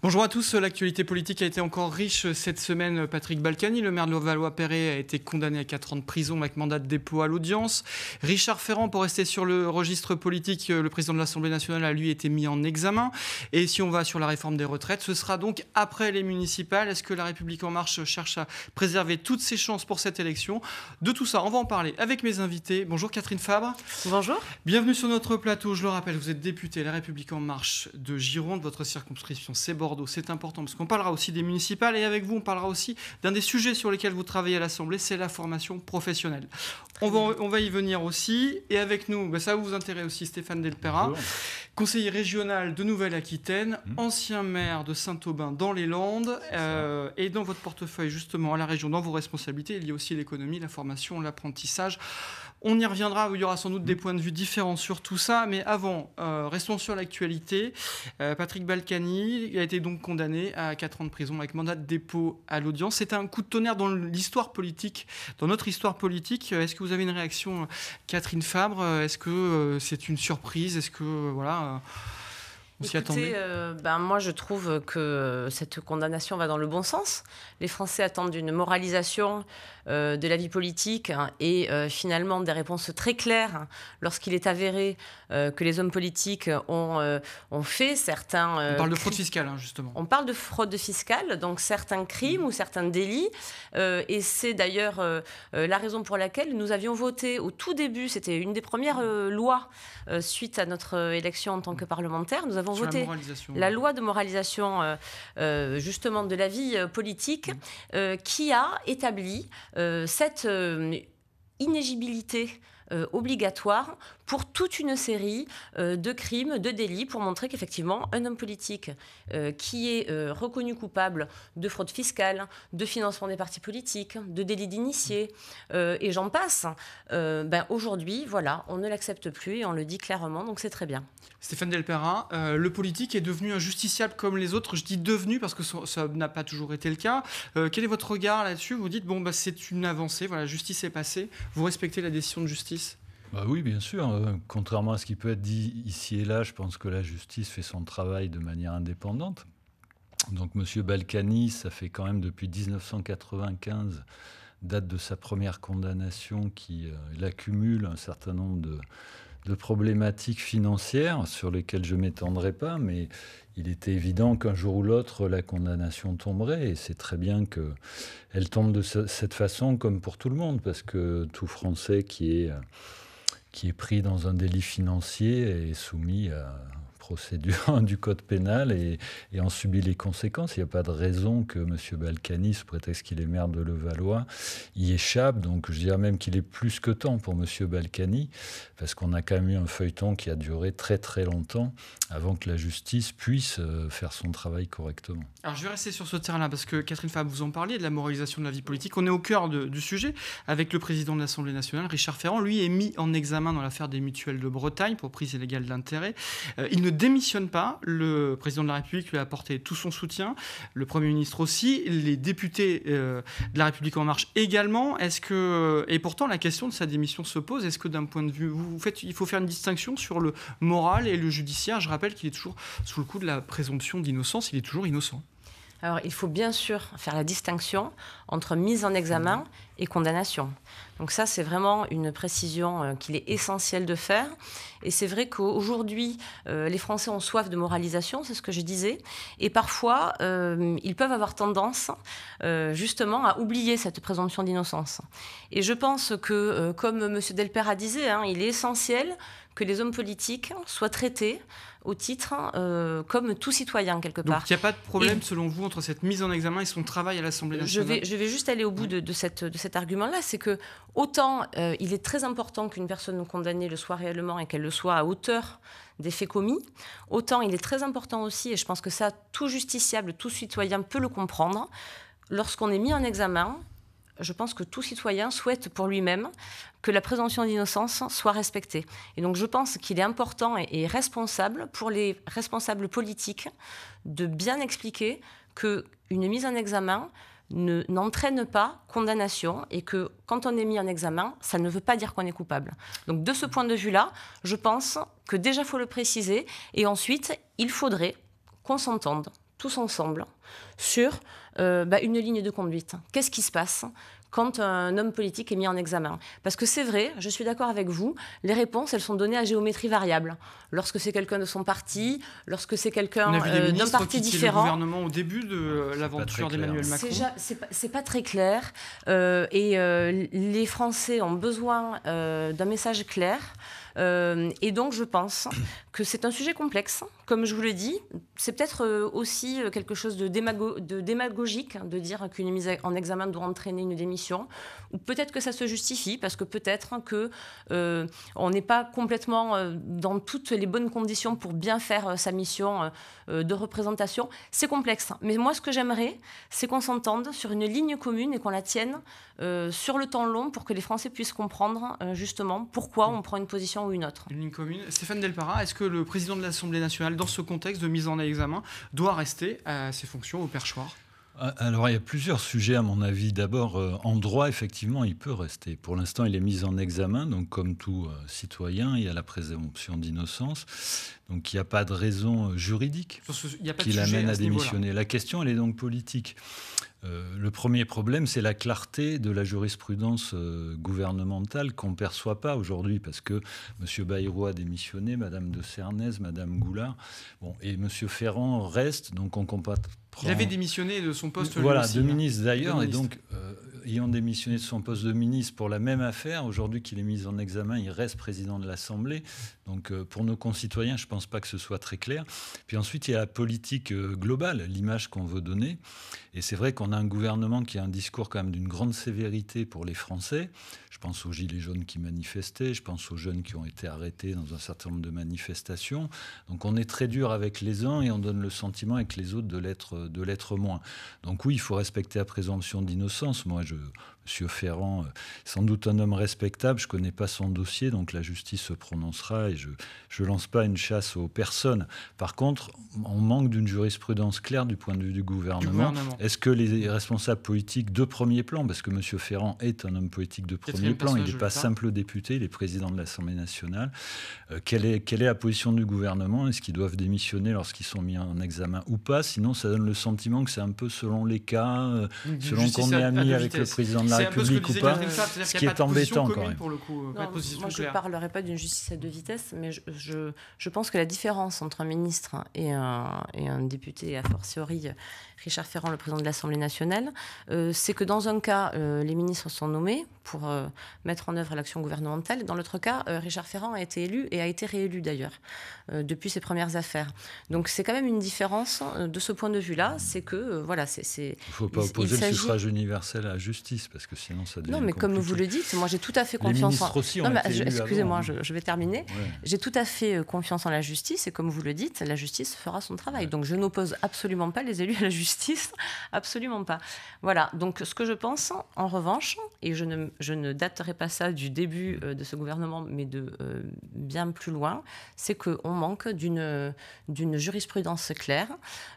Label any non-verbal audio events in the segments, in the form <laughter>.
Bonjour à tous. L'actualité politique a été encore riche cette semaine. Patrick Balkany, le maire de valois perret a été condamné à 4 ans de prison avec mandat de dépôt à l'audience. Richard Ferrand, pour rester sur le registre politique, euh, le président de l'Assemblée nationale a lui été mis en examen. Et si on va sur la réforme des retraites, ce sera donc après les municipales. Est-ce que La République En Marche cherche à préserver toutes ses chances pour cette élection De tout ça, on va en parler avec mes invités. Bonjour Catherine Fabre. Bonjour. Bienvenue sur notre plateau. Je le rappelle, vous êtes députée La République En Marche de Gironde. Votre circonscription, c'est c'est important parce qu'on parlera aussi des municipales et avec vous, on parlera aussi d'un des sujets sur lesquels vous travaillez à l'Assemblée, c'est la formation professionnelle. On va, y venir aussi. Et avec nous, bah, ça vous intéresse aussi, Stéphane Delpera, conseiller régional de Nouvelle-Aquitaine, mmh. ancien maire de Saint-Aubin dans les Landes. Euh, et dans votre portefeuille, justement, à la région, dans vos responsabilités, il y a aussi l'économie, la formation, l'apprentissage. On y reviendra, où il y aura sans doute des points de vue différents sur tout ça, mais avant, euh, restons sur l'actualité. Euh, Patrick Balkany a été donc condamné à 4 ans de prison avec mandat de dépôt à l'audience. C'est un coup de tonnerre dans l'histoire politique, dans notre histoire politique. Euh, est-ce que vous avez une réaction, Catherine Fabre Est-ce que c'est une surprise Est-ce que, voilà... On s'y attendait ?– ben moi je trouve que cette condamnation va dans le bon sens. Les Français attendent une moralisation euh, de la vie politique hein, et euh, finalement des réponses très claires hein, lorsqu'il est avéré euh, que les hommes politiques ont, ont fait certains... on parle de fraude fiscale, hein, justement. On parle de fraude fiscale, donc certains crimes ou certains délits. et c'est d'ailleurs la raison pour laquelle nous avions voté au tout début, c'était une des premières lois suite à notre élection en tant que parlementaire, nous avons voté la, loi de moralisation justement de la vie politique qui a établi euh, cette euh, inégibilité euh, obligatoire pour toute une série euh, de crimes, de délits, pour montrer qu'effectivement, un homme politique euh, qui est euh, reconnu coupable de fraude fiscale, de financement des partis politiques, de délits d'initié, et j'en passe, ben aujourd'hui, voilà, on ne l'accepte plus et on le dit clairement, donc c'est très bien. Stéphane Delperin, le politique est devenu injusticiable comme les autres. Je dis devenu parce que ça, n'a pas toujours été le cas. quel est votre regard là-dessus Vous dites, bon, ben, c'est une avancée, voilà, la justice est passée, vous respectez la décision de justice bah oui, bien sûr. Hein. Contrairement à ce qui peut être dit ici et là, je pense que la justice fait son travail de manière indépendante. Donc M. Balkany, ça fait quand même depuis 1995, date de sa première condamnation, qui euh, accumule un certain nombre de, problématiques financières sur lesquelles je m'étendrai pas, mais il était évident qu'un jour ou l'autre, la condamnation tomberait. Et c'est très bien qu'elle tombe de cette façon, comme pour tout le monde, parce que tout Français qui est... Euh, qui est pris dans un délit financier et soumis à procédure <laughs> du code pénal et, en subit les conséquences. Il n'y a pas de raison que M. Balkany, sous prétexte qu'il est maire de Levallois, y échappe. Donc je dirais même qu'il est plus que temps pour M. Balkany, parce qu'on a quand même eu un feuilleton qui a duré très très longtemps avant que la justice puisse euh, faire son travail correctement. Alors je vais rester sur ce terrain-là, parce que Catherine Fab, vous en parliez de la moralisation de la vie politique. On est au cœur du sujet avec le président de l'Assemblée nationale, Richard Ferrand. Lui est mis en examen dans l'affaire des mutuelles de Bretagne pour prise illégale d'intérêt. Euh, il ne démissionne pas. Le président de la République lui a apporté tout son soutien, le Premier ministre aussi, les députés euh, de la République en marche également. Est-ce que euh, et pourtant la question de sa démission se pose. Est-ce que d'un point de vue, vous faites, il faut faire une distinction sur le moral et le judiciaire. Je rappelle qu'il est toujours sous le coup de la présomption d'innocence. Il est toujours innocent. Alors, il faut bien sûr faire la distinction entre mise en examen et condamnation. Donc ça, c'est vraiment une précision euh, qu'il est essentiel de faire. Et c'est vrai qu'aujourd'hui, euh, les Français ont soif de moralisation, c'est ce que je disais. Et parfois, euh, ils peuvent avoir tendance justement à oublier cette présomption d'innocence. Et je pense que, comme M. Delper a disait, hein, il est essentiel que les hommes politiques soient traités au titre comme tout citoyen quelque part. Donc il n'y a pas de problème selon vous entre cette mise en examen et son travail à l'Assemblée nationale je vais, je vais juste aller au bout de, cette, de cette cet argument-là, c'est que autant euh, il est très important qu'une personne condamnée le soit réellement et qu'elle le soit à hauteur des faits commis, autant il est très important aussi, et je pense que ça, tout justiciable, tout citoyen peut le comprendre, lorsqu'on est mis en examen, je pense que tout citoyen souhaite pour lui-même que la présomption d'innocence soit respectée. Et donc je pense qu'il est important et responsable pour les responsables politiques de bien expliquer qu'une mise en examen n'entraîne pas condamnation et que quand on est mis en examen, ça ne veut pas dire qu'on est coupable. Donc de ce point de vue-là, je pense que déjà faut le préciser et ensuite il faudrait qu'on s'entende tous ensemble sur euh, bah, une ligne de conduite. Qu'est-ce qui se passe quand un homme politique est mis en examen. Parce que c'est vrai, je suis d'accord avec vous, les réponses, elles sont données à géométrie variable. Lorsque c'est quelqu'un de son parti, lorsque c'est quelqu'un euh, d'un parti différent. Le gouvernement au début de euh, l'aventure d'Emmanuel Macron. C'est pas, pas, très clair. Euh, et les Français ont besoin d'un message clair. Euh, et donc, je pense que c'est un sujet complexe. Comme je vous le dis, c'est peut-être euh, aussi euh, quelque chose de, démagogique hein, de dire qu'une mise en examen doit entraîner une démission. Ou peut-être que ça se justifie parce que peut-être qu'on n'est pas complètement dans toutes les bonnes conditions pour bien faire sa mission de représentation. C'est complexe. Mais moi, ce que j'aimerais, c'est qu'on s'entende sur une ligne commune et qu'on la tienne sur le temps long pour que les Français puissent comprendre justement pourquoi on prend une position une autre. commune. Stéphane Delpara, est-ce que le président de l'Assemblée nationale, dans ce contexte de mise en examen, doit rester à ses fonctions au perchoir euh, alors, il y a plusieurs sujets, à mon avis. D'abord, euh, en droit, effectivement, il peut rester. Pour l'instant, il est mis en examen, donc comme tout euh, citoyen, il y a la présomption d'innocence. Donc, il n'y a pas de raison juridique qui l'amène à démissionner. La question, elle est donc politique. Euh, le premier problème, c'est la clarté de la jurisprudence euh, gouvernementale qu'on ne perçoit pas aujourd'hui, parce que M. Bayrou a démissionné, Mme de Cernes, Mme Goulard, bon, et M. Ferrand reste, donc on comprend... Il avait démissionné de son poste. Voilà, de hein. ministre d'ailleurs, et donc euh, ayant démissionné de son poste de ministre pour la même affaire, aujourd'hui qu'il est mis en examen, il reste président de l'Assemblée. Donc euh, pour nos concitoyens, je ne pense pas que ce soit très clair. Puis ensuite, il y a la politique euh, globale, l'image qu'on veut donner. Et c'est vrai qu'on a un gouvernement qui a un discours quand même d'une grande sévérité pour les Français. Je pense aux Gilets jaunes qui manifestaient, je pense aux jeunes qui ont été arrêtés dans un certain nombre de manifestations. Donc on est très dur avec les uns et on donne le sentiment avec les autres de l'être moins. Donc oui, il faut respecter la présomption d'innocence. Moi, je Monsieur Ferrand, euh, sans doute un homme respectable. Je ne connais pas son dossier, donc la justice se prononcera et je ne lance pas une chasse aux personnes. Par contre, on manque d'une jurisprudence claire du point de vue du gouvernement. Est-ce que les responsables politiques de premier plan, parce que Monsieur Ferrand est un homme politique de premier plan, il n'est pas simple député, il est président de l'Assemblée nationale, euh, quelle, est, quelle est la position du gouvernement Est-ce qu'ils doivent démissionner lorsqu'ils sont mis en examen ou pas Sinon, ça donne le sentiment que c'est un peu selon les cas, euh, selon qu'on est ami avec le président de la République ou pas, ce qui est embêtant quand même. Pour le euh, moi, je ne parlerai pas d'une justice à deux vitesses, mais je, je, pense que la différence entre un ministre et un, et un député, a fortiori Richard Ferrand, le président de l'Assemblée nationale, euh, c'est que dans un cas, euh, les ministres sont nommés pour mettre en œuvre l'action gouvernementale. Dans l'autre cas, Richard Ferrand a été élu et a été réélu d'ailleurs depuis ses premières affaires. Donc c'est quand même une différence de ce point de vue-là, c'est que voilà, c'est. Il ne faut pas opposer le suffrage universel à justice, parce que sinon ça devient. Non, mais comme vous le dites, moi j'ai tout à fait confiance en. Aussi non, excusez-moi, hein. je, vais terminer. J'ai tout à fait euh, confiance en la justice, et comme vous le dites, la justice fera son travail. Donc je n'oppose absolument pas les élus à la justice, <laughs> absolument pas. Voilà, donc ce que je pense, en revanche, et je ne, je ne daterai pas ça du début euh, de ce gouvernement, mais de euh, bien plus loin, c'est qu'on manque d'une jurisprudence claire.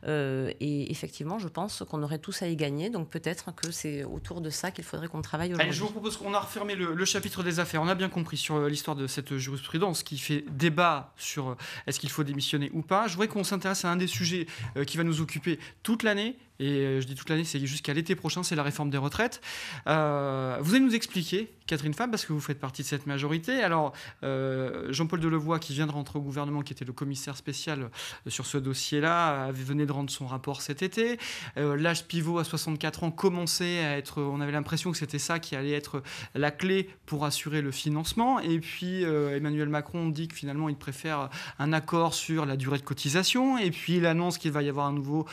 et effectivement, je pense qu'on aurait tous à y gagner. Donc peut-être que c'est autour de ça qu'il faudrait qu'on travaille aujourd'hui. je vous propose qu'on a refermé le, le, chapitre des affaires. On a bien compris sur euh, l'histoire de cette jurisprudence qui fait débat sur euh, est-ce qu'il faut démissionner ou pas. Je voudrais qu'on s'intéresse à un des sujets euh, qui va nous occuper toute l'année, et euh, je dis toute l'année, c'est jusqu'à l'été prochain, c'est la réforme des retraites. Euh, vous allez nous expliquer, Catherine Fab, parce que vous faites partie de cette majorité. Alors, euh, Jean-Paul Delevoye, qui vient de rentrer au gouvernement, qui était le commissaire spécial sur ce dossier-là, venait de rendre son rapport cet été. L'âge pivot à 64 ans commençait à être, on avait l'impression que c'était ça qui allait être la clé pour assurer le financement. Et puis, Emmanuel Macron dit que finalement, il préfère un accord sur la durée de cotisation. Et puis, il annonce qu'il va y avoir un nouveau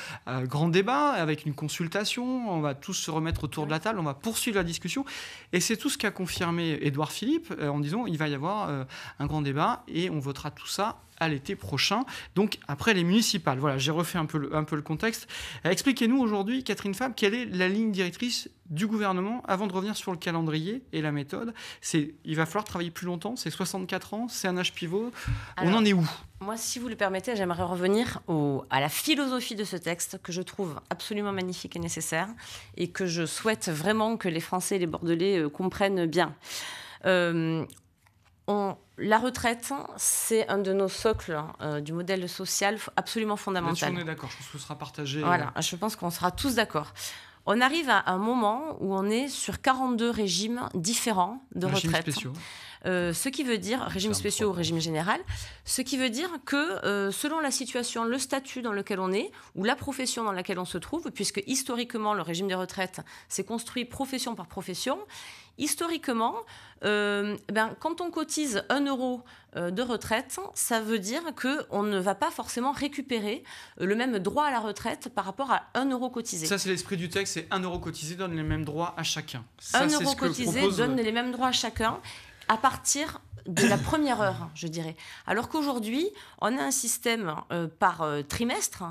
grand débat avec une consultation, on va tous se remettre autour de la table, on va poursuivre la discussion. Et c'est tout ce qu'a confirmé Édouard Philippe euh, en disant il va y avoir euh, un grand débat et on votera tout ça à l'été prochain, donc après les municipales. Voilà, j'ai refait un peu le, un peu le contexte. Euh, expliquez-nous aujourd'hui, Catherine Fab, quelle est la ligne directrice du gouvernement avant de revenir sur le calendrier et la méthode C'est Il va falloir travailler plus longtemps, c'est 64 ans, c'est un âge pivot. On en est où Moi, si vous le permettez, j'aimerais revenir au, à la philosophie de ce texte que je trouve absolument magnifique et nécessaire et que je souhaite vraiment que les Français et les Bordelais euh, comprennent bien. Euh, la retraite, c'est un de nos socles hein, euh, du modèle social absolument fondamental. on est d'accord, je pense que ce sera partagé. Voilà, euh. je pense qu'on sera tous d'accord. On arrive à un moment où on est sur 42 régimes différents de retraite. Spéciaux. Euh, ce qui veut dire régime spécial ou régime général, ce qui veut dire que euh, selon la situation, le statut dans lequel on est ou la profession dans laquelle on se trouve, puisque historiquement le régime des retraites s'est construit profession par profession, historiquement, euh, eh ben, quand on cotise un euro de retraite, ça veut dire qu'on ne va pas forcément récupérer le même droit à la retraite par rapport à un euro cotisé. Ça, c'est l'esprit du texte, c'est 1 euro cotisé donne les mêmes droits à chacun. Ça, euro cotisé donne les mêmes droits à chacun à partir de la première heure, je dirais. Alors qu'aujourd'hui, on a un système euh, par euh, trimestre,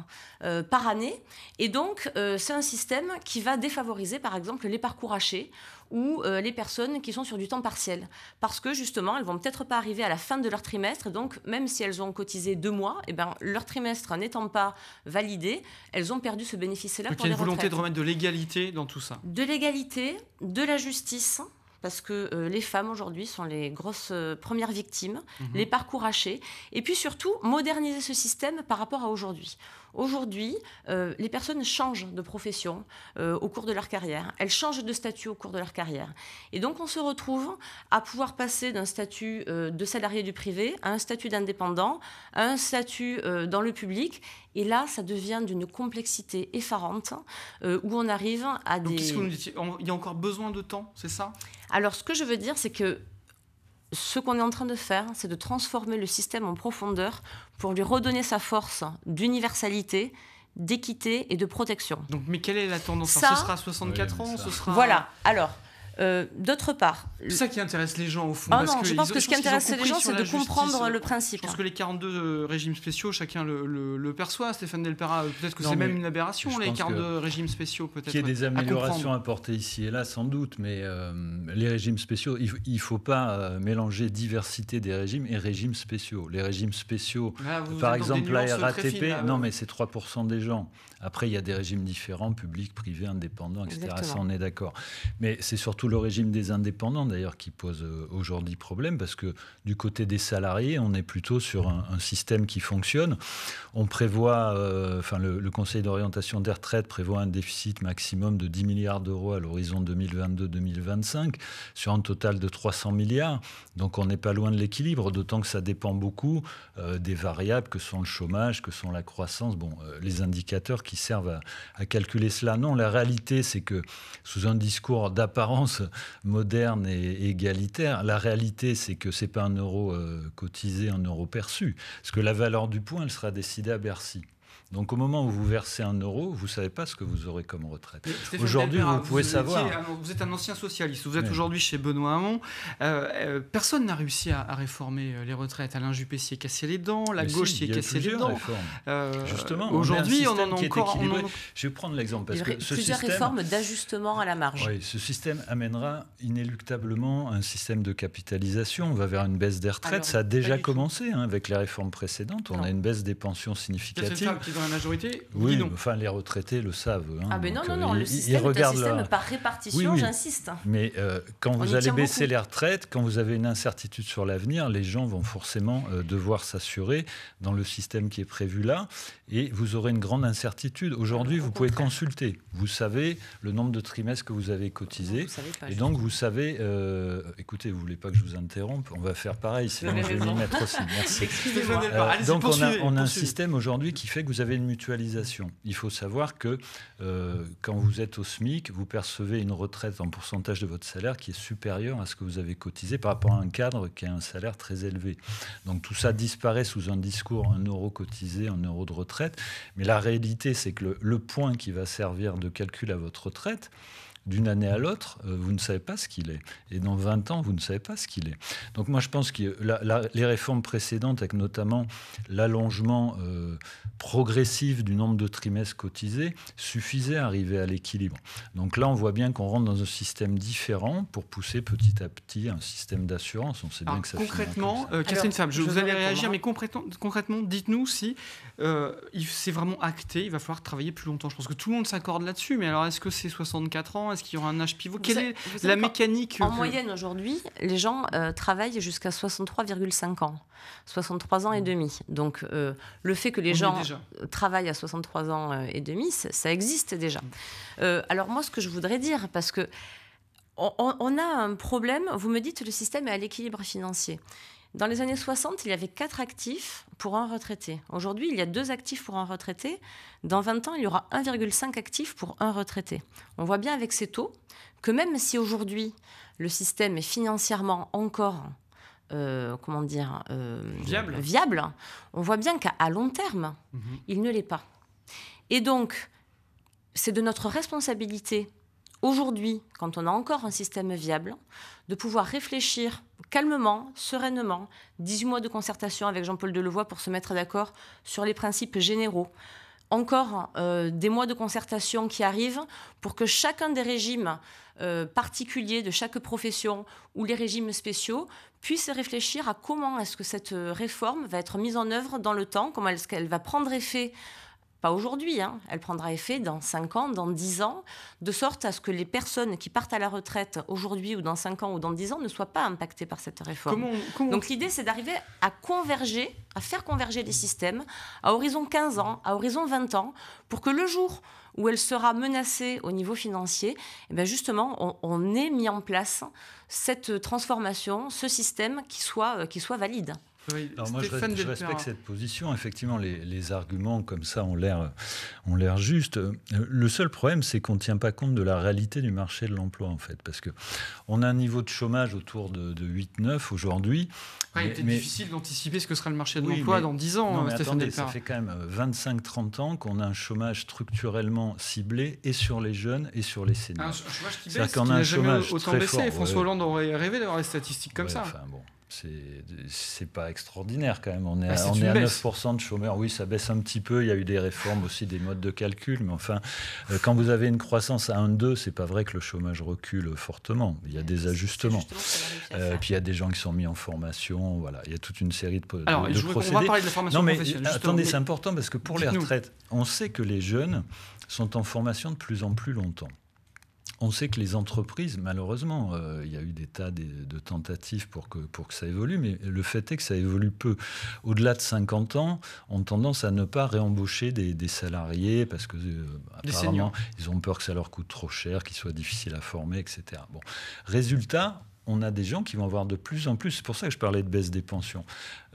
euh, par année, et donc c'est un système qui va défavoriser, par exemple, les parcours hachés ou les personnes qui sont sur du temps partiel, parce que justement, elles vont peut-être pas arriver à la fin de leur trimestre, donc même si elles ont cotisé deux mois, eh ben, leur trimestre n'étant pas validé, elles ont perdu ce bénéfice-là. Donc pour il une volonté de remettre de l'égalité dans tout ça. De l'égalité, de la justice parce que euh, les femmes aujourd'hui sont les grosses euh, premières victimes, mhm. les parcours hachés, et puis surtout moderniser ce système par rapport à aujourd'hui. Aujourd'hui, euh, les personnes changent de profession euh, au cours de leur carrière. Elles changent de statut au cours de leur carrière. Et donc, on se retrouve à pouvoir passer d'un statut euh, de salarié du privé à un statut d'indépendant, à un statut dans le public. Et là, ça devient d'une complexité effarante où on arrive à des. Donc, qu'est-ce que vous nous dites Il y a encore besoin de temps, c'est ça Alors, ce que je veux dire, c'est que ce qu'on est en train de faire, c'est de transformer le système en profondeur pour lui redonner sa force d'universalité, d'équité et de protection. Donc, mais quelle est la tendance Ce sera 64 ans, Voilà, alors, euh, d'autre part. C'est ça qui intéresse les gens au fond. Ah non, je pense que ce qui intéresse les gens, c'est de comprendre le principe. Parce que les 42 régimes spéciaux, chacun le, perçoit. Stéphane Delpera, euh, peut-être que c'est même une aberration, les 42 régimes spéciaux, peut-être. Qu'il y a des améliorations apportées ici et là, sans doute, mais euh, les régimes spéciaux, il ne faut pas mélanger diversité des régimes et régimes spéciaux. Les régimes spéciaux, par exemple la RATP, non mais c'est 3% des gens. Après, il y a des régimes différents, publics, privés, indépendants, etc. Ça, on est d'accord. Mais c'est surtout le régime des indépendants d'ailleurs qui pose euh, aujourd'hui problème, parce que du côté des salariés, on est plutôt sur un, système qui fonctionne. On prévoit, euh, enfin le, Conseil d'orientation des retraites prévoit un déficit maximum de 10 milliards d'euros à l'horizon 2022-2025, sur un total de 300 milliards. Donc on n'est pas loin de l'équilibre, d'autant que ça dépend beaucoup euh, des variables que sont le chômage, que sont la croissance, bon, les indicateurs qui servent à calculer cela. Non, la réalité, c'est que sous un discours d'apparence, moderne et égalitaire. La réalité, c'est que c'est pas un euro euh, cotisé, un euro perçu. Parce que la valeur du point, elle sera décidée à Bercy. Donc au moment où vous versez un euro, vous ne savez pas ce que vous aurez comme retraite. Aujourd'hui, vous, pouvez savoir. vous êtes un ancien socialiste, vous êtes aujourd'hui chez Benoît Hamon. Euh, euh, personne n'a réussi à, réformer euh, les retraites. Alain Juppé s'y est cassé les dents, la gauche s'y est cassée les dents. Euh, Justement, aujourd'hui, on, en a encore. en... Je vais prendre l'exemple. parce que Plusieurs réformes d'ajustement à la marge. ce système amènera inéluctablement un système de capitalisation. On va vers une baisse des retraites. Ça a déjà commencé hein, avec les réformes précédentes. On a une baisse des pensions significative la majorité Oui, enfin, les retraités le savent. Hein, ah, ben non, non, non, euh, le système par répartition, j'insiste. Mais euh, quand vous allez baisser les retraites, quand vous avez une incertitude sur l'avenir, les gens vont forcément euh, devoir s'assurer dans le système qui est prévu là, et vous aurez une grande incertitude. Aujourd'hui, vous pouvez consulter. Vous savez le nombre de trimestres que vous avez cotisé, et donc vous savez... écoutez, vous voulez pas que je vous interrompe On va faire pareil, sinon je vais mettre aussi. Merci. <laughs> donc on a, on a un système aujourd'hui qui fait que vous avez une mutualisation. Il faut savoir que euh, quand vous êtes au SMIC, vous percevez une retraite en pourcentage de votre salaire qui est supérieure à ce que vous avez cotisé par rapport à un cadre qui a un salaire très élevé. Donc tout ça disparaît sous un discours en euro cotisé, en euro de retraite. Mais la réalité, c'est que le point qui va servir de calcul à votre retraite, d'une année à l'autre, euh, vous ne savez pas ce qu'il est. Et dans 20 ans, vous ne savez pas ce qu'il est. Donc moi, je pense que les réformes précédentes, avec notamment l'allongement euh, progressif du nombre de trimestres cotisés, suffisaient à arriver à l'équilibre. Donc là, on voit bien qu'on rentre dans un système différent pour pousser petit à petit un système d'assurance. On sait bien que ça Concrètement, euh, Catherine Fab, je, je, vous allez réagir, mais concrètement, dites-nous si euh, c'est vraiment acté, il va falloir travailler plus longtemps. Je pense que tout le monde s'accorde là-dessus, mais alors est-ce que c'est 64 ans est-ce qu'il y aura un âge pivot Quelle est la mécanique En moyenne aujourd'hui, les gens euh, travaillent jusqu'à 63,5 ans, 63 ans et mmh. demi. Donc euh, le fait que les gens travaillent à 63 ans euh, et demi, ça, existe déjà. Mmh. alors moi, ce que je voudrais dire, parce que on, a un problème, vous me dites le système est à l'équilibre financier. Dans les années 60, il y avait quatre actifs pour un retraité. Aujourd'hui, il y a deux actifs pour un retraité. Dans 20 ans, il y aura 1,5 actifs pour un retraité. On voit bien avec ces taux que même si aujourd'hui le système est financièrement encore euh, comment dire euh, viable. on voit bien qu'à long terme, mhm. il ne l'est pas. Et donc, c'est de notre responsabilité aujourd'hui, quand on a encore un système viable, de pouvoir réfléchir calmement, sereinement, 18 mois de concertation avec Jean-Paul Delevoye pour se mettre d'accord sur les principes généraux. Encore euh, des mois de concertation qui arrivent pour que chacun des régimes euh, particuliers de chaque profession ou les régimes spéciaux puissent réfléchir à comment est-ce que cette euh, réforme va être mise en œuvre dans le temps, comment est-ce qu'elle va prendre effet pas aujourd'hui, hein. elle prendra effet dans 5 ans, dans 10 ans, de sorte à ce que les personnes qui partent à la retraite aujourd'hui ou dans 5 ans ou dans 10 ans ne soient pas impactées par cette réforme. Donc l'idée, c'est d'arriver à converger, à faire converger les systèmes à horizon 15 ans, à horizon 20 ans, pour que le jour où elle sera menacée au niveau financier, eh ben justement, on, ait mis en place cette transformation, ce système qui soit euh, valide. Alors moi, je, respecte cette position. Effectivement, les, arguments comme ça ont l'air, ont l'air justes. Euh, le seul problème, c'est qu'on ne tient pas compte de la réalité du marché de l'emploi, en fait, parce que on a un niveau de chômage autour de, de 8-9 aujourd'hui. Ouais, ah, il était difficile d'anticiper ce que sera le marché de l'emploi dans 10 ans, non, mais euh, Ça fait quand même 25-30 ans qu'on a un chômage structurellement ciblé et sur les jeunes et sur les seniors. Un chômage qui baisse, qui autant baissé. François Hollande aurait rêvé d'avoir des statistiques comme ça. Enfin, bon. C'est pas extraordinaire quand même. On est, ah, à, 9% de chômeurs. Oui, ça baisse un petit peu. Il y a eu des réformes aussi, des modes de calcul. Mais enfin, euh, quand vous avez une croissance à 1,2, c'est pas vrai que le chômage recule fortement. Il y a des ajustements. Euh, puis il y a des gens qui sont mis en formation. Voilà, il y a toute une série de, Alors, procédés. On va parler de la formation professionnelle. Euh, attendez, c'est important parce que pour les retraites, on sait que les jeunes sont en formation de plus en plus longtemps. On sait que les entreprises, malheureusement, euh, il y a eu des tas de, tentatives pour que, pour que ça évolue, mais le fait est que ça évolue peu. Au-delà de 50 ans, ont tendance à ne pas réembaucher des, salariés parce que, euh, ils ont peur que ça leur coûte trop cher, qu'ils soient difficiles à former, etc. Bon. Résultat, on a des gens qui vont avoir de plus en plus, c'est pour ça que je parlais de baisse des pensions,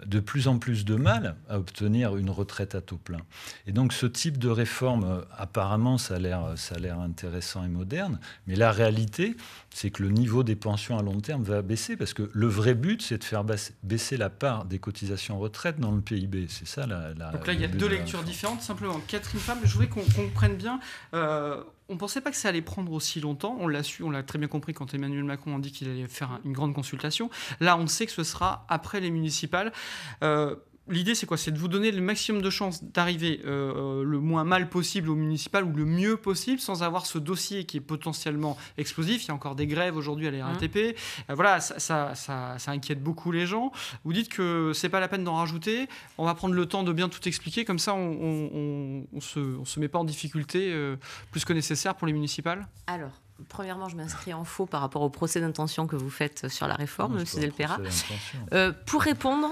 de plus en plus de mal à obtenir une retraite à taux plein. Et donc ce type de réforme, euh, apparemment, euh, ça a l'air intéressant et moderne, mais la réalité, c'est que le niveau des pensions à long terme va baisser, parce que le vrai but, c'est de faire baisser la part des cotisations retraite dans le PIB. C'est ça la, Donc là, il y a deux lectures différentes. Simplement, Catherine Femme, je voulais qu'on comprenne bien. Euh, on ne pensait pas que ça allait prendre aussi longtemps. On l'a su, on l'a très bien compris quand Emmanuel Macron a dit qu'il allait faire une grande consultation. Là, on sait que ce sera après les municipales. Euh, l'idée, c'est quoi C'est de vous donner le maximum de chances d'arriver euh, euh, le moins mal possible au municipal ou le mieux possible sans avoir ce dossier qui est potentiellement explosif. Il y a encore des grèves aujourd'hui à la mmh. euh, voilà, ça, inquiète beaucoup les gens. Vous dites que c'est pas la peine d'en rajouter. On va prendre le temps de bien tout expliquer. Comme ça, on, on, se, met pas en difficulté plus que nécessaire pour les municipales. Alors. Premièrement, je m'inscris en faux par rapport au procès d'intention que vous faites sur la réforme, M. Delpera. pour répondre,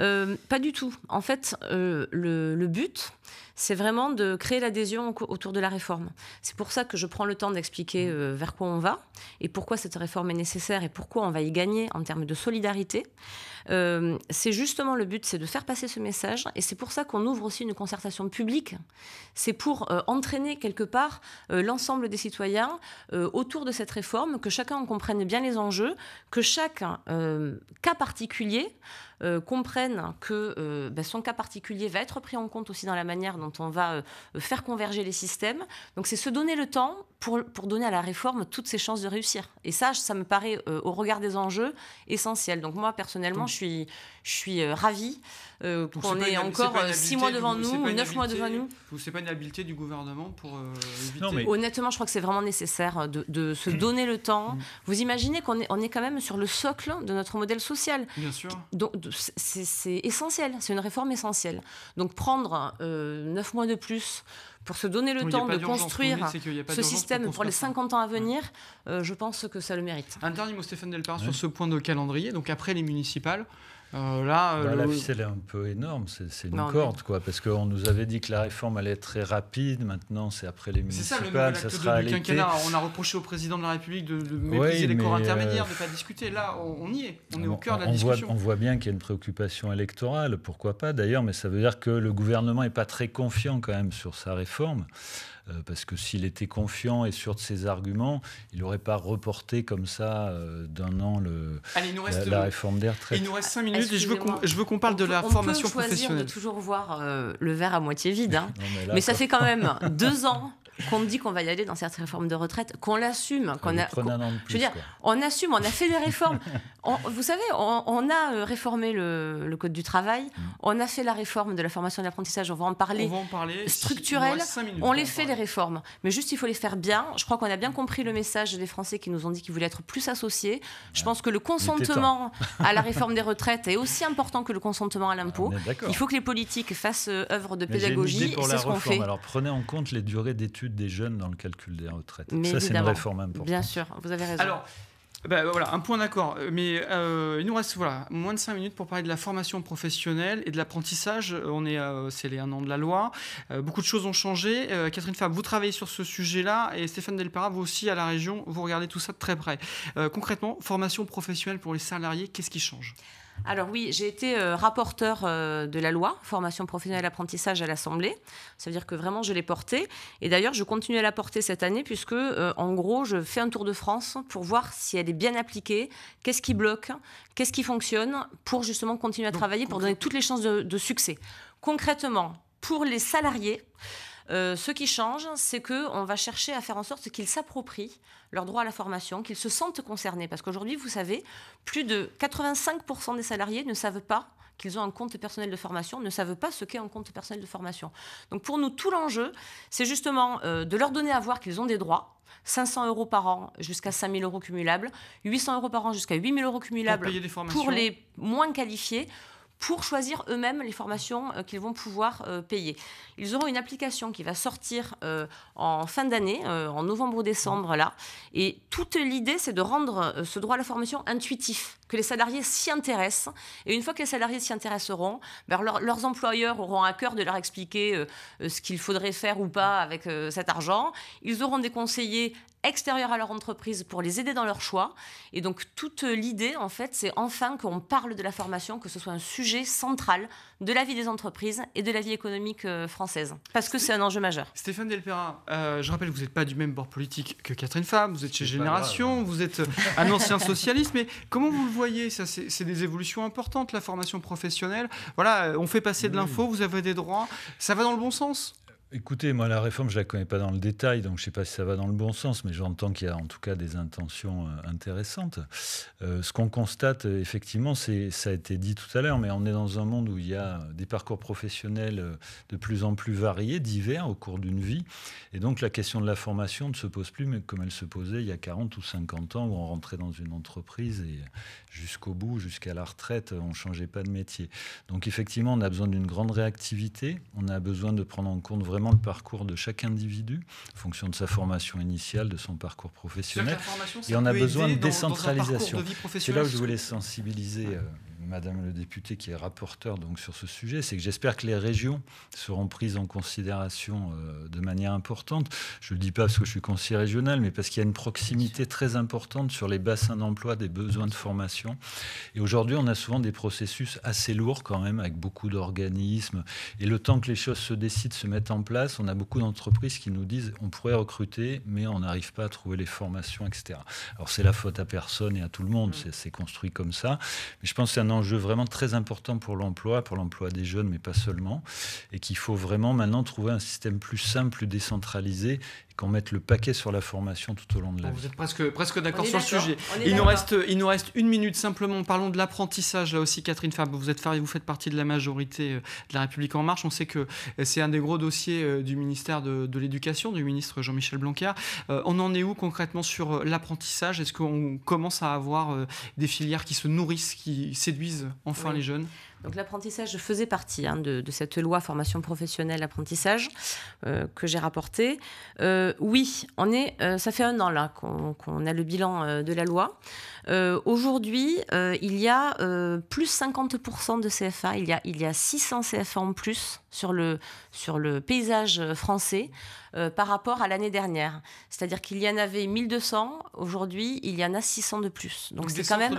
euh, pas du tout. En fait, euh, le, but, c'est vraiment de créer l'adhésion autour de la réforme. C'est pour ça que je prends le temps d'expliquer mmh. euh, vers quoi on va et pourquoi cette réforme est nécessaire et pourquoi on va y gagner en termes de solidarité. c'est justement le but, c'est de faire passer ce message et c'est pour ça qu'on ouvre aussi une concertation publique. C'est pour entraîner quelque part l'ensemble des citoyens autour de cette réforme, que chacun comprenne bien les enjeux, que chaque cas particulier euh, comprennent que euh, bah, son cas particulier va être pris en compte aussi dans la manière dont on va euh, faire converger les systèmes. Donc c'est se donner le temps pour, pour, donner à la réforme toutes ses chances de réussir. Et ça, ça me paraît, au regard des enjeux, essentiel. Donc moi, personnellement, mmh. je suis, je suis euh, ravie euh, qu'on ait encore 6 euh, mois devant nous ou 9 mois devant nous. C'est pas une habileté du gouvernement pour éviter. Honnêtement, je crois que c'est vraiment nécessaire de, se mm. donner le temps. Mm. Vous imaginez qu'on est, on est quand même sur le socle de notre modèle social. Bien sûr. Donc c'est essentiel, c'est une réforme essentielle. Donc prendre 9 mois de plus pour se donner le temps de construire ce système pour, les 50 ans à venir, je pense que ça le mérite. Un dernier mot, Stéphane Delpar, sur ce point de calendrier. Donc après les municipales, euh, là, euh, bah, La ficelle est un peu énorme, c'est une corde, quoi, parce qu'on nous avait dit que la réforme allait être très rapide, maintenant c'est après les municipales, ça, le ça sera de, On a reproché au président de la République de, mépriser les corps euh, intermédiaires, de ne pas discuter. Là, on, y est, on, est au cœur de la on discussion. Voit, on voit bien qu'il y a une préoccupation électorale, pourquoi pas d'ailleurs, mais ça veut dire que le gouvernement n'est pas très confiant quand même sur sa réforme. Euh, parce que s'il était confiant et sûr de ses arguments, il n'aurait pas reporté comme ça euh, d'un an la, réforme des retraites. Il nous reste 5 ah, minutes et je veux qu'on, parle de la on formation peut choisir de toujours voir euh, le verre à moitié vide, hein. <laughs> mais, mais ça fait quand même <laughs> deux ans qu'on me dit qu'on va y aller dans cette réforme de retraite, qu'on l'assume, qu'on a, veux dire, on assume, on a fait des réformes. <laughs> vous savez, on, a euh, réformé le, code du travail, mm. on a fait la réforme de la formation et de l'apprentissage. On va en parler. On Structurelle. on les fait les réformes, mais juste il faut les faire bien. Je crois qu'on a bien compris le message des Français qui nous ont dit qu'ils voulaient être plus associés. Je pense que le consentement à la <laughs> réforme des retraites est aussi important que le consentement à l'impôt. Ah, il faut que les politiques fassent euh, œuvre de pédagogie. C'est ce qu'on fait. Alors prenez en compte les durées d'études des jeunes dans le calcul des retraites. ça, c'est une réforme importante. Bien sûr, vous avez raison. Alors, bah, voilà, un point d'accord. Euh, mais euh, il nous reste voilà, moins de 5 minutes pour parler de la formation professionnelle et de l'apprentissage. Euh, on est, c'est les 1 an de la loi. beaucoup de choses ont changé. Catherine Fab, vous travaillez sur ce sujet-là et Stéphane Delpara, vous aussi à la région, vous regardez tout ça de très près. concrètement, formation professionnelle pour les salariés, qu'est-ce qui change alors oui, j'ai été euh, rapporteur euh, de la loi formation professionnelle apprentissage à l'Assemblée. Ça veut dire que vraiment je l'ai portée. Et d'ailleurs, je continue à la porter cette année puisque euh, en gros, je fais un tour de France pour voir si elle est bien appliquée, qu'est-ce qui bloque, qu'est-ce qui fonctionne, pour justement continuer à travailler, pour donner toutes les chances de succès. Concrètement, pour les salariés, euh, ce qui change, c'est qu'on va chercher à faire en sorte qu'ils s'approprient leur droit à la formation, qu'ils se sentent concernés. Parce qu'aujourd'hui, vous savez, plus de 85% des salariés ne savent pas qu'ils ont un compte personnel de formation ne savent pas ce qu'est un compte personnel de formation. Donc pour nous, tout l'enjeu, c'est justement euh, de leur donner à voir qu'ils ont des droits. 500 euros par an jusqu'à 5000 euros cumulables, 800 euros par an jusqu'à 8000 euros cumulables pour les moins qualifiés, pour choisir eux-mêmes les formations euh, qu'ils vont pouvoir euh, payer. Ils auront une application qui va sortir euh, en fin d'année, en novembre ou décembre là. Et toute l'idée, c'est de rendre ce droit à la formation intuitif, que les salariés s'y intéressent. Et une fois que les salariés s'y intéresseront, ben, leurs employeurs auront à cœur de leur expliquer ce qu'il faudrait faire ou pas avec cet argent. Ils auront des conseillers extérieur à leur entreprise pour les aider dans leur choix. Et donc toute l'idée, en fait, c'est enfin qu'on parle de la formation, que ce soit un sujet central de la vie des entreprises et de la vie économique euh, française, parce que c'est un enjeu majeur. Stéphane Delpera, euh, je rappelle que vous n'êtes pas du même bord politique que Catherine Fab, vous êtes chez Génération, vous êtes euh, un ancien <laughs> socialiste, mais comment vous le voyez Ça, c'est des évolutions importantes, la formation professionnelle. Voilà, on fait passer de l'info, vous avez des droits, ça va dans le bon sens Écoutez, moi, la réforme, je ne la connais pas dans le détail, donc je ne sais pas si ça va dans le bon sens, mais j'entends qu'il y a en tout cas des intentions euh, intéressantes. Euh, ce qu'on constate, effectivement, c'est, ça a été dit tout à l'heure, mais on est dans un monde où il y a des parcours professionnels euh, de plus en plus variés, divers au cours d'une vie. Et donc, la question de la formation ne se pose plus mais comme elle se posait il y a 40 ou 50 ans, où on rentrait dans une entreprise et jusqu'au bout, jusqu'à la retraite, on ne changeait pas de métier. Donc, effectivement, on a besoin d'une grande réactivité, on a besoin de prendre en compte vraiment le parcours de chaque individu, en fonction de sa formation initiale, de son parcours professionnel. Et on a besoin de décentralisation. C'est là où je voulais sensibiliser. Euh, Madame le député qui est rapporteur donc sur ce sujet, c'est que j'espère que les régions seront prises en considération euh, de manière importante. Je ne le dis pas parce que je suis conseiller régional, mais parce qu'il y a une proximité très importante sur les bassins d'emploi des besoins de formation. Et aujourd'hui, on a souvent des processus assez lourds quand même, avec beaucoup d'organismes. Et le temps que les choses se décident, se mettent en place, on a beaucoup d'entreprises qui nous disent on pourrait recruter, mais on n'arrive pas à trouver les formations, etc. Alors c'est la faute à personne et à tout le monde, mmh. c'est construit comme ça. Mais je pense que c'est un enjeu vraiment très important pour l'emploi, pour l'emploi des jeunes, mais pas seulement, et qu'il faut vraiment maintenant trouver un système plus simple, plus décentralisé qu'on mette le paquet sur la formation tout au long de la vie. Vous êtes presque, presque d'accord sur le sujet. Il nous, reste, il nous reste une minute simplement. Parlons de l'apprentissage, là aussi, Catherine Fabre. Vous, êtes, vous faites partie de la majorité euh, de La République En Marche. On sait que euh, c'est un des gros dossiers euh, du ministère de, l'Éducation, du ministre Jean-Michel Blanquer. on en est où concrètement sur l'apprentissage Est-ce qu'on commence à avoir des filières qui se nourrissent, qui séduisent enfin les jeunes donc l'apprentissage, faisait partie hein, de, cette loi formation professionnelle apprentissage euh, que j'ai rapportée. Euh, oui, on est, euh, ça fait un an là qu'on a le bilan de la loi. Aujourd'hui, il y a plus 50% de CFA, il y, a, il y a 600 CFA en plus sur le, sur le paysage français. Euh, par rapport à l'année dernière. C'est-à-dire qu'il y en avait 1200, aujourd'hui il y en a 600 de plus. Donc, c'est quand même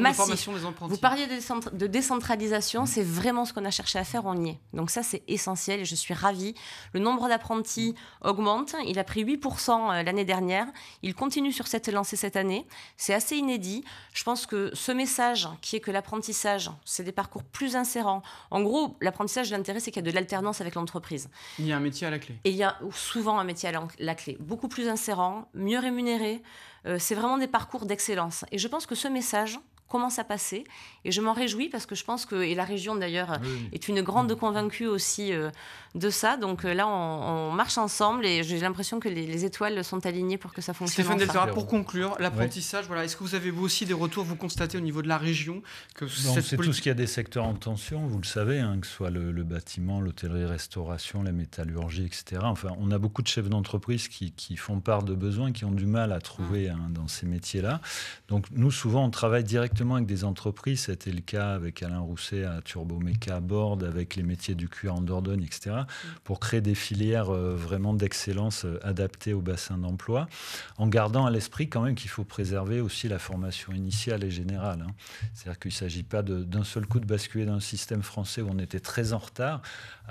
massif. Vous parliez de, décentralisation, c'est vraiment ce qu'on a cherché à faire, en y Donc ça c'est essentiel et je suis ravie. Le nombre d'apprentis augmente, il a pris 8% euh, l'année dernière, il continue sur cette lancée cette année, c'est assez inédit. Je pense que ce message qui est que l'apprentissage, c'est des parcours plus insérants. En gros, l'apprentissage, l'intérêt c'est qu'il y a de l'alternance avec l'entreprise. Il y a un métier à la clé. Et il y a souvent un métier à la clé, beaucoup plus insérant, mieux rémunéré. Euh, c'est vraiment des parcours d'excellence. Et je pense que ce message, commence à passer. Et je m'en réjouis parce que je pense que, et la région d'ailleurs est une grande convaincue aussi euh, de ça. Donc euh, là, on, marche ensemble et j'ai l'impression que les, étoiles sont alignées pour que ça fonctionne. Stéphane pour conclure, l'apprentissage, voilà, est-ce que vous avez vous aussi des retours, vous constatez au niveau de la région que C'est tout ce qu'il y a des secteurs en tension, vous le savez, hein, que ce soit le, bâtiment, l'hôtellerie-restauration, la métallurgie, etc. Enfin, on a beaucoup de chefs d'entreprise qui, qui, font part de besoins, qui ont du mal à trouver mmh. hein, dans ces métiers-là. Donc nous, souvent, on travaille directement avec des entreprises. C'était le cas avec Alain Rousset à Turbomeca Borde, avec les métiers du cuir en Dordogne, etc., pour créer des filières euh, vraiment d'excellence euh, adaptées au bassin d'emploi, en gardant à l'esprit quand même qu'il faut préserver aussi la formation initiale et générale. Hein. C'est-à-dire qu'il ne s'agit pas d'un seul coup de basculer dans un système français où on était très en retard,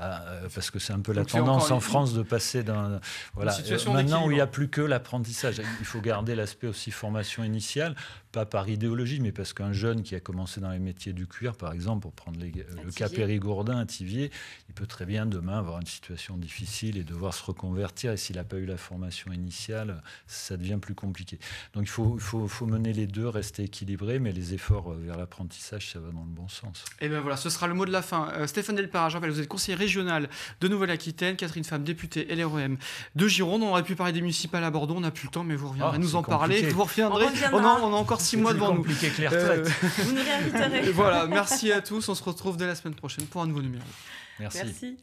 euh, parce que c'est un peu la tendance en France de passer d'un... Voilà, maintenant où il n'y a plus que l'apprentissage, il faut garder l'aspect aussi formation initiale, pas par idéologie, mais parce que un jeune qui a commencé dans les métiers du cuir, par exemple, pour prendre euh, le cas Périgourdin, à Tivier, il peut très bien demain avoir une situation difficile et devoir se reconvertir. Et s'il n'a pas eu la formation initiale, ça devient plus compliqué. Donc il faut, faut, mener les deux, rester équilibré, mais les efforts euh, vers l'apprentissage, ça va dans le bon sens. Et eh bien voilà, ce sera le mot de la fin. Euh, Stéphane Delparage, vous êtes conseiller régional de Nouvelle-Aquitaine, Catherine Femme, députée LREM de Gironde. On aurait pu parler des municipales à Bordeaux, on n'a plus le temps, mais vous reviendrez ah, nous en parler. Vous reviendrez. On, oh a, on a encore six mois devant nous. Claire, <laughs> voilà, merci à tous. On se retrouve dès la semaine prochaine pour un nouveau numéro. merci.